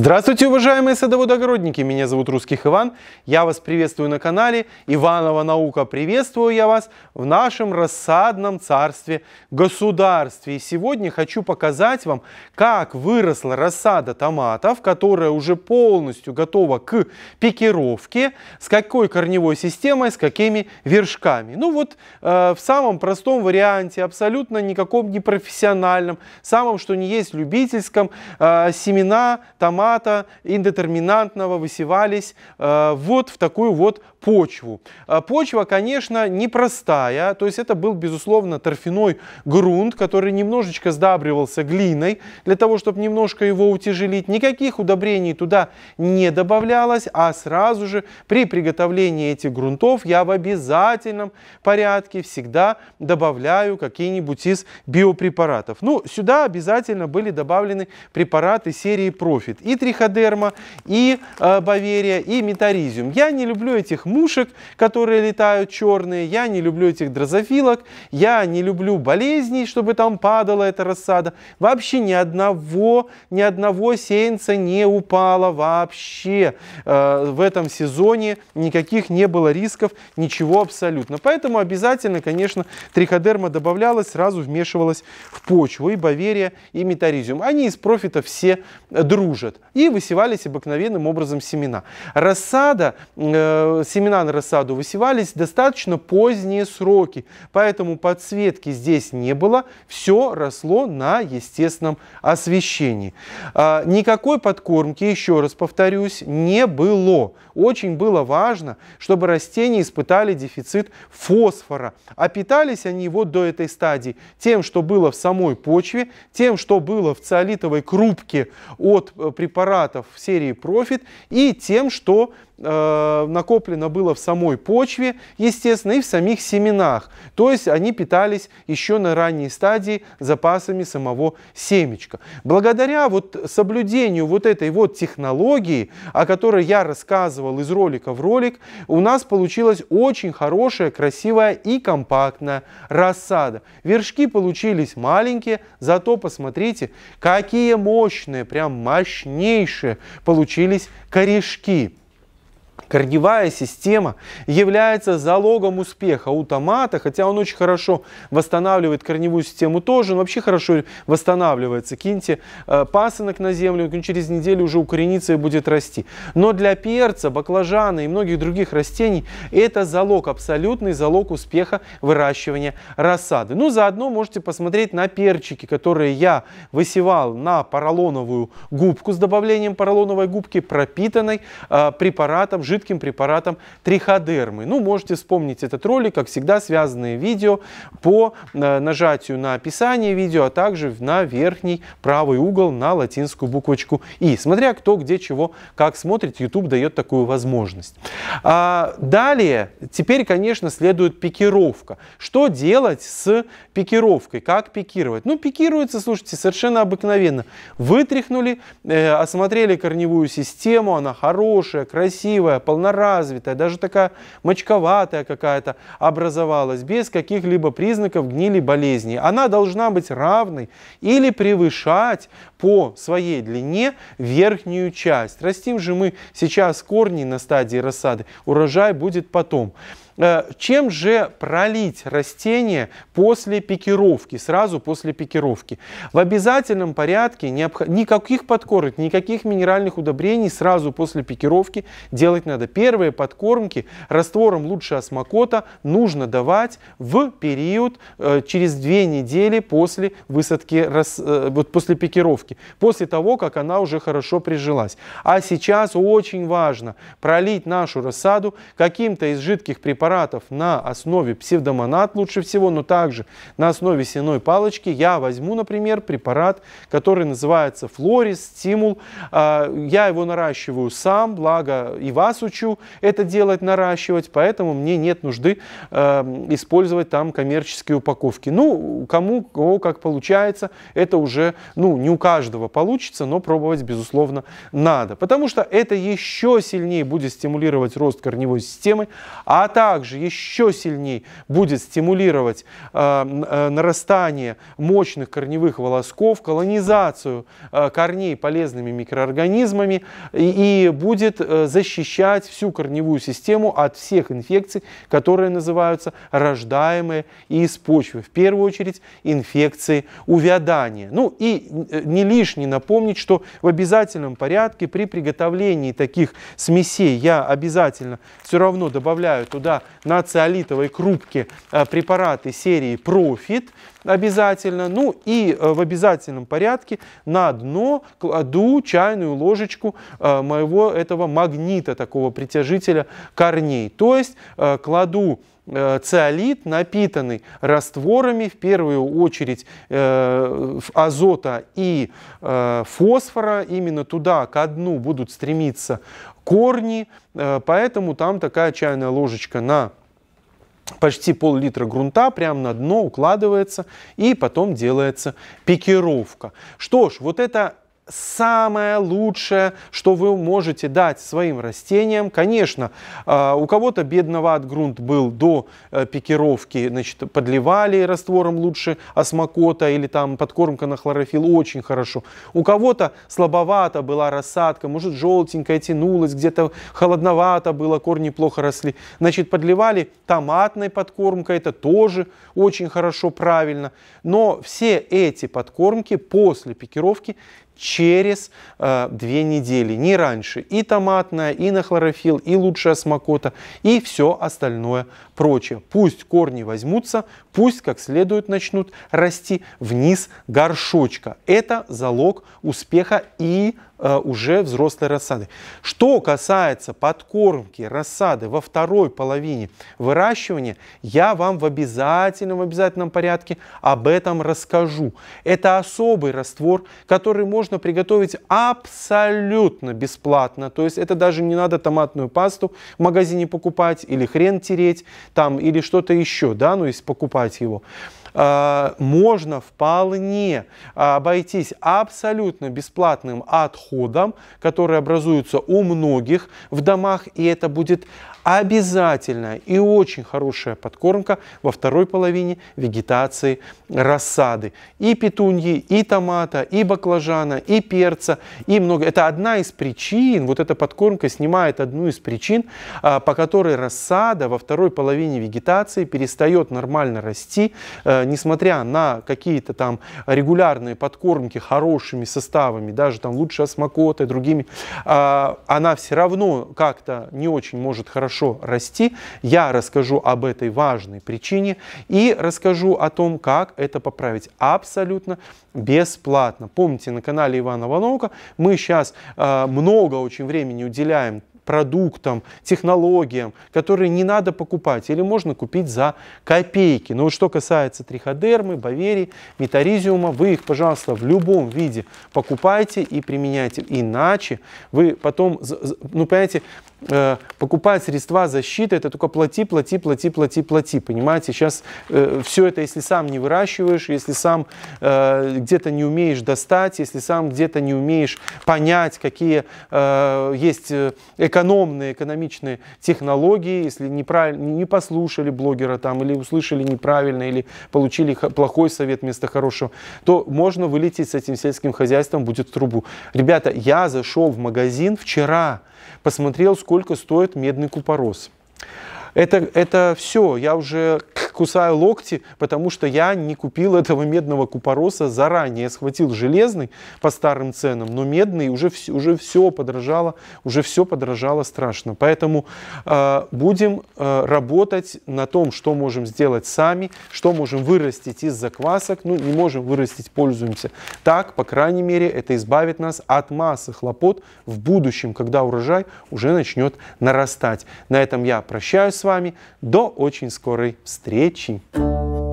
Здравствуйте, уважаемые садоводогородники! Меня зовут Русских Иван. Я вас приветствую на канале Иванова Наука. Приветствую я вас в нашем рассадном царстве государстве. И сегодня хочу показать вам, как выросла рассада томатов, которая уже полностью готова к пикировке, с какой корневой системой, с какими вершками. Ну вот э, в самом простом варианте, абсолютно никаком не профессиональном, самом что не есть любительском, э, семена томатов формата индетерминантного высевались э, вот в такую вот почву. Э, почва, конечно, непростая, то есть это был, безусловно, торфяной грунт, который немножечко сдабривался глиной, для того, чтобы немножко его утяжелить. Никаких удобрений туда не добавлялось, а сразу же при приготовлении этих грунтов я в обязательном порядке всегда добавляю какие-нибудь из биопрепаратов. Ну, сюда обязательно были добавлены препараты серии Profit и триходерма, и э, баверия, и метаризиум. Я не люблю этих мушек, которые летают черные, я не люблю этих дрозофилок, я не люблю болезней, чтобы там падала эта рассада. Вообще ни одного, ни одного сеянца не упало вообще. Э, в этом сезоне никаких не было рисков, ничего абсолютно. Поэтому обязательно, конечно, триходерма добавлялась, сразу вмешивалась в почву, и баверия, и метаризиум. Они из профита все дружат. И высевались обыкновенным образом семена. Рассада, э, семена на рассаду высевались достаточно поздние сроки, поэтому подсветки здесь не было, все росло на естественном освещении. Э, никакой подкормки, еще раз повторюсь, не было. Очень было важно, чтобы растения испытали дефицит фосфора, а питались они его до этой стадии тем, что было в самой почве, тем, что было в циолитовой крупке от э, препарата, препаратов в серии Profit и тем, что Э, накоплено было в самой почве, естественно, и в самих семенах. То есть они питались еще на ранней стадии запасами самого семечка. Благодаря вот соблюдению вот этой вот технологии, о которой я рассказывал из ролика в ролик, у нас получилась очень хорошая, красивая и компактная рассада. Вершки получились маленькие, зато посмотрите, какие мощные, прям мощнейшие получились корешки. Корневая система является залогом успеха у томата, хотя он очень хорошо восстанавливает корневую систему тоже, он вообще хорошо восстанавливается. Киньте э, пасынок на землю, он через неделю уже укоренится и будет расти. Но для перца, баклажана и многих других растений это залог, абсолютный залог успеха выращивания рассады. Ну, заодно можете посмотреть на перчики, которые я высевал на поролоновую губку с добавлением поролоновой губки, пропитанной э, препаратом жидкости жидким препаратом триходермы. Ну, можете вспомнить этот ролик, как всегда, связанные видео по э, нажатию на описание видео, а также на верхний правый угол на латинскую буквочку «и». Смотря кто где чего как смотрит, YouTube дает такую возможность. А, далее, теперь, конечно, следует пикировка. Что делать с пикировкой? Как пикировать? Ну, пикируется, слушайте, совершенно обыкновенно. Вытряхнули, э, осмотрели корневую систему, она хорошая, красивая, вполне развитая, даже такая мочковатая какая-то образовалась, без каких-либо признаков гнили болезни. Она должна быть равной или превышать по своей длине верхнюю часть. Растим же мы сейчас корни на стадии рассады, урожай будет потом. Э, чем же пролить растение после пикировки, сразу после пикировки? В обязательном порядке никаких подкормок, никаких минеральных удобрений сразу после пикировки делать надо. Первые подкормки раствором лучше осмокота нужно давать в период э, через две недели после высадки, э, вот после пикировки, после того, как она уже хорошо прижилась. А сейчас очень важно пролить нашу рассаду каким-то из жидких препаратов, препаратов на основе псевдомонад лучше всего, но также на основе сеной палочки я возьму, например, препарат, который называется флорис, стимул. А, я его наращиваю сам, благо и вас учу это делать, наращивать, поэтому мне нет нужды а, использовать там коммерческие упаковки. Ну, кому, кого как получается, это уже ну, не у каждого получится, но пробовать, безусловно, надо. Потому что это еще сильнее будет стимулировать рост корневой системы, а также также еще сильнее будет стимулировать э, э, нарастание мощных корневых волосков, колонизацию э, корней полезными микроорганизмами и, будет защищать всю корневую систему от всех инфекций, которые называются рождаемые из почвы. В первую очередь инфекции увядания. Ну и не лишне напомнить, что в обязательном порядке при приготовлении таких смесей я обязательно все равно добавляю туда всегда крупки э, препараты серии Profit обязательно. Ну и э, в обязательном порядке на дно кладу чайную ложечку э, моего этого магнита, такого притяжителя корней. То есть кладу Э, циолит, напитанный растворами, в первую очередь э, азота и э, фосфора, именно туда, к дну будут стремиться корни, поэтому там такая чайная ложечка на почти пол-литра грунта прямо на дно укладывается и потом делается пикировка. Что ж, вот это самое лучшее, что вы можете дать своим растениям. Конечно, а, у кого-то бедноват грунт был до э, пикировки, значит, подливали раствором лучше осмокота а или там подкормка на хлорофилл очень хорошо. У кого-то слабовато была рассадка, может желтенькая тянулась, где-то холодновато было, корни плохо росли. Значит, подливали томатной подкормкой, это тоже очень хорошо, правильно. Но все эти подкормки после пикировки через э, две недели, не раньше. И томатная, и нахлорофилл, и лучшая смокота, и все остальное прочее. Пусть корни возьмутся, пусть как следует начнут расти вниз горшочка. Это залог успеха и э, уже взрослой рассады. Что касается подкормки рассады во второй половине выращивания, я вам в обязательном, в обязательном порядке об этом расскажу. Это особый раствор, который можно приготовить абсолютно бесплатно. То есть это даже не надо томатную пасту в магазине покупать или хрен тереть там или что-то еще, да, ну если покупать сломать его. А, можно вполне а, обойтись абсолютно бесплатным отходом, который образуется у многих в домах, и это будет обязательная и очень хорошая подкормка во второй половине вегетации рассады. И петуньи, и томата, и баклажана, и перца, и много. Это одна из причин, вот эта подкормка снимает одну из причин, а, по которой рассада во второй половине вегетации перестает нормально расти, э, несмотря на какие-то там регулярные подкормки хорошими составами, даже там лучше осмокоты, другими, а, она все равно как-то не очень может хорошо хорошо расти. Я расскажу об этой важной причине и расскажу о том, как это поправить абсолютно бесплатно. Помните, на канале Ивана Ванука мы сейчас э, много очень времени уделяем продуктам, технологиям, которые не надо покупать или можно купить за копейки. Но вот что касается триходермы, баверии, метаризиума, вы их, пожалуйста, в любом виде покупайте и применяйте. Иначе вы потом, ну, понимаете, Э, покупать средства защиты, это только плати, плати, плати, плати, плати. Понимаете, сейчас э, все это, если сам не выращиваешь, если сам э, где-то не умеешь достать, если сам где-то не умеешь понять, какие э, есть э, экономные, экономичные технологии, если неправильно, не послушали блогера там, или услышали неправильно, или получили плохой совет вместо хорошего, то можно вылететь с этим сельским хозяйством, будет в трубу. Ребята, я зашел в магазин вчера, посмотрел, сколько стоит медный купорос. Это, это все, я уже кусаю локти, потому что я не купил этого медного купороса заранее. Я схватил железный по старым ценам, но медный уже, уже все подорожало, уже все подорожало страшно. Поэтому э, будем э, работать на том, что можем сделать сами, что можем вырастить из заквасок. Ну, не можем вырастить, пользуемся. Так, по крайней мере, это избавит нас от массы хлопот в будущем, когда урожай уже начнет нарастать. На этом я прощаюсь с вами. До очень скорой встречи. bilhete